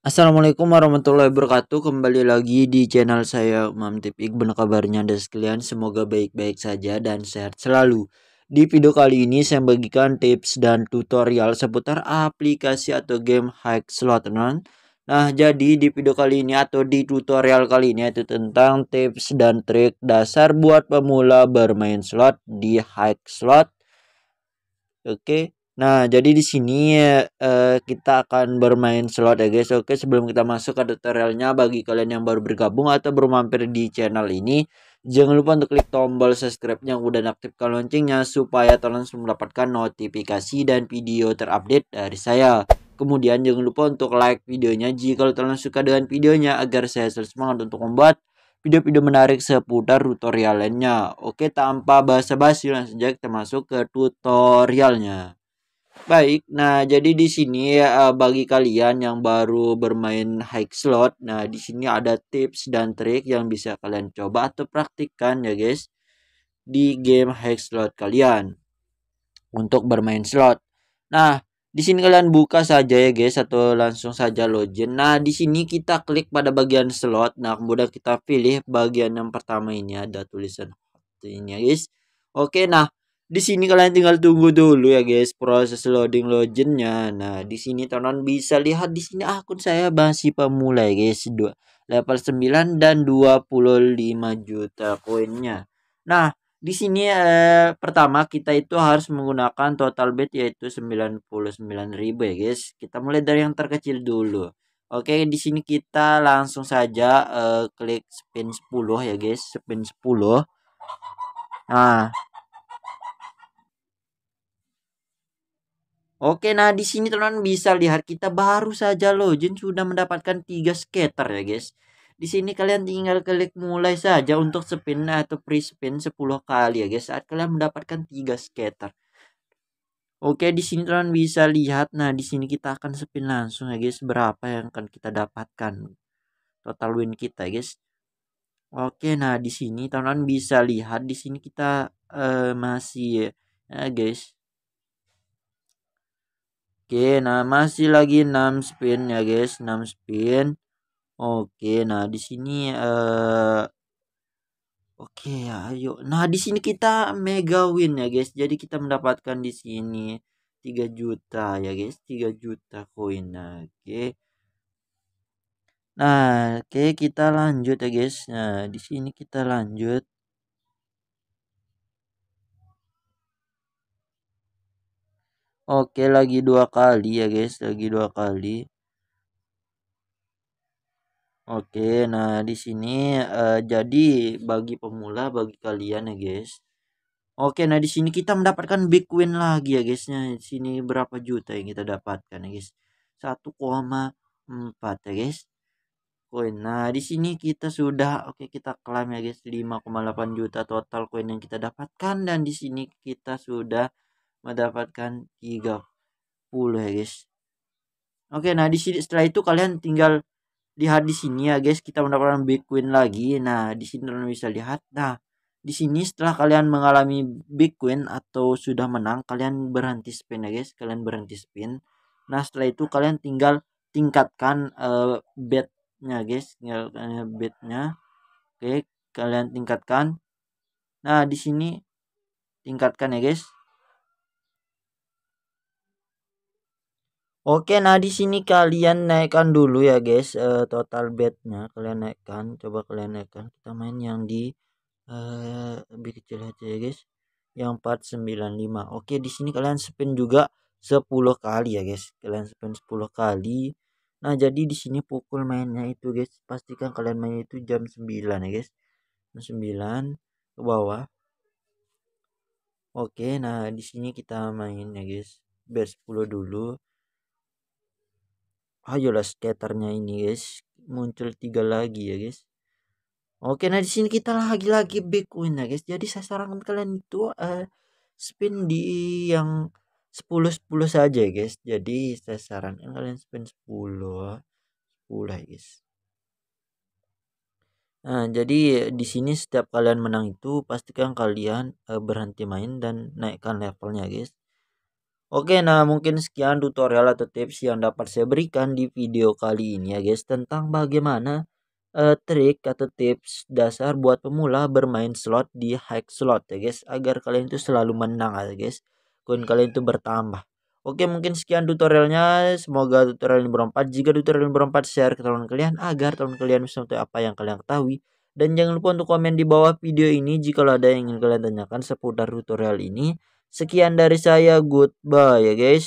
Assalamualaikum warahmatullahi wabarakatuh Kembali lagi di channel saya Mam Tipik Bener kabarnya dan sekalian Semoga baik-baik saja dan sehat selalu Di video kali ini saya bagikan tips dan tutorial Seputar aplikasi atau game Hack Slot Run Nah jadi di video kali ini atau di tutorial kali ini Itu tentang tips dan trik dasar buat pemula bermain slot di Hack Slot Oke Nah, jadi di sini uh, kita akan bermain slot ya guys. Oke, sebelum kita masuk ke tutorialnya bagi kalian yang baru bergabung atau baru mampir di channel ini, jangan lupa untuk klik tombol subscribe-nya dan aktifkan loncengnya supaya kalian mendapatkan notifikasi dan video terupdate dari saya. Kemudian jangan lupa untuk like videonya jika kalian suka dengan videonya agar saya semangat untuk membuat video-video menarik seputar tutorial lainnya. Oke, tanpa basa-basi langsung saja kita masuk ke tutorialnya. Baik, nah jadi di sini ya, bagi kalian yang baru bermain high slot, nah di sini ada tips dan trik yang bisa kalian coba atau praktikkan ya guys di game high slot kalian untuk bermain slot. Nah, di sini kalian buka saja ya guys atau langsung saja login. Nah, di sini kita klik pada bagian slot. Nah, kemudian kita pilih bagian yang pertama ini ada tulisan hot ini ya guys. Oke, nah di sini kalian tinggal tunggu dulu ya guys proses loading loginnya nah di sini teman teman bisa lihat di sini akun saya masih pemula ya guys dua level 9 dan 25 juta koinnya nah di sini eh, pertama kita itu harus menggunakan total bet yaitu 99.000 ya guys kita mulai dari yang terkecil dulu oke di sini kita langsung saja eh, klik spin 10 ya guys spin 10 nah Oke, nah di sini teman-teman bisa lihat kita baru saja login sudah mendapatkan tiga skater ya guys. Di sini kalian tinggal klik mulai saja untuk spin atau pre spin 10 kali ya guys saat kalian mendapatkan tiga skater. Oke, di sini teman bisa lihat nah di sini kita akan spin langsung ya guys berapa yang akan kita dapatkan total win kita ya guys. Oke, nah di sini teman-teman bisa lihat di sini kita uh, masih ya guys Oke, nah masih lagi 6 spin ya guys, 6 spin. Oke, nah di sini uh, oke okay, ya, ayo. Nah, di sini kita mega win ya guys. Jadi kita mendapatkan di sini 3 juta ya guys, 3 juta koin. Nah, oke. Okay. Nah, oke okay, kita lanjut ya guys. Nah, di sini kita lanjut. Oke, lagi dua kali ya guys, lagi dua kali. Oke, nah di sini uh, jadi bagi pemula, bagi kalian ya guys. Oke, nah di sini kita mendapatkan big win lagi ya guys. Nah, di sini berapa juta yang kita dapatkan ya guys? 1,4 ya guys koin. Nah, di sini kita sudah oke okay, kita klaim ya guys 5,8 juta total koin yang kita dapatkan dan di sini kita sudah mendapatkan 30 ya guys Oke, nah di sini setelah itu kalian tinggal lihat di sini ya guys, kita mendapatkan big win lagi. Nah, di sini kalian bisa lihat. Nah, di sini setelah kalian mengalami big win atau sudah menang, kalian berhenti spin ya guys, kalian berhenti spin. Nah, setelah itu kalian tinggal tingkatkan uh, eh, bednya guys, tinggal uh, bednya Oke, kalian tingkatkan. Nah, di sini tingkatkan ya guys. Oke, nah di sini kalian naikkan dulu ya guys uh, total bednya kalian naikkan, coba kalian naikkan. Kita main yang di uh, lebih kecil aja ya guys. Yang 495. Oke, di sini kalian spin juga 10 kali ya guys. Kalian spin 10 kali. Nah, jadi di sini pukul mainnya itu guys, pastikan kalian main itu jam 9 ya guys. Jam 9 ke bawah. Oke, nah di sini kita main ya guys. Bet 10 dulu ayolah skaternya ini guys muncul tiga lagi ya guys oke nah di sini kita lagi-lagi win ya guys jadi saya sarankan kalian itu uh, spin di yang 10 10 saja guys jadi saya sarankan kalian spin 10 10 ya guys Nah, jadi di sini setiap kalian menang itu pastikan kalian uh, berhenti main dan naikkan levelnya, guys. Oke, nah mungkin sekian tutorial atau tips yang dapat saya berikan di video kali ini ya guys tentang bagaimana uh, trik atau tips dasar buat pemula bermain slot di high slot ya guys agar kalian itu selalu menang ya guys. Koin kalian itu bertambah. Oke, mungkin sekian tutorialnya. Semoga tutorial ini bermanfaat. Jika tutorial ini bermanfaat, share ke teman kalian agar teman kalian bisa tahu apa yang kalian ketahui. Dan jangan lupa untuk komen di bawah video ini jika ada yang ingin kalian tanyakan seputar tutorial ini. Sekian dari saya, goodbye ya guys.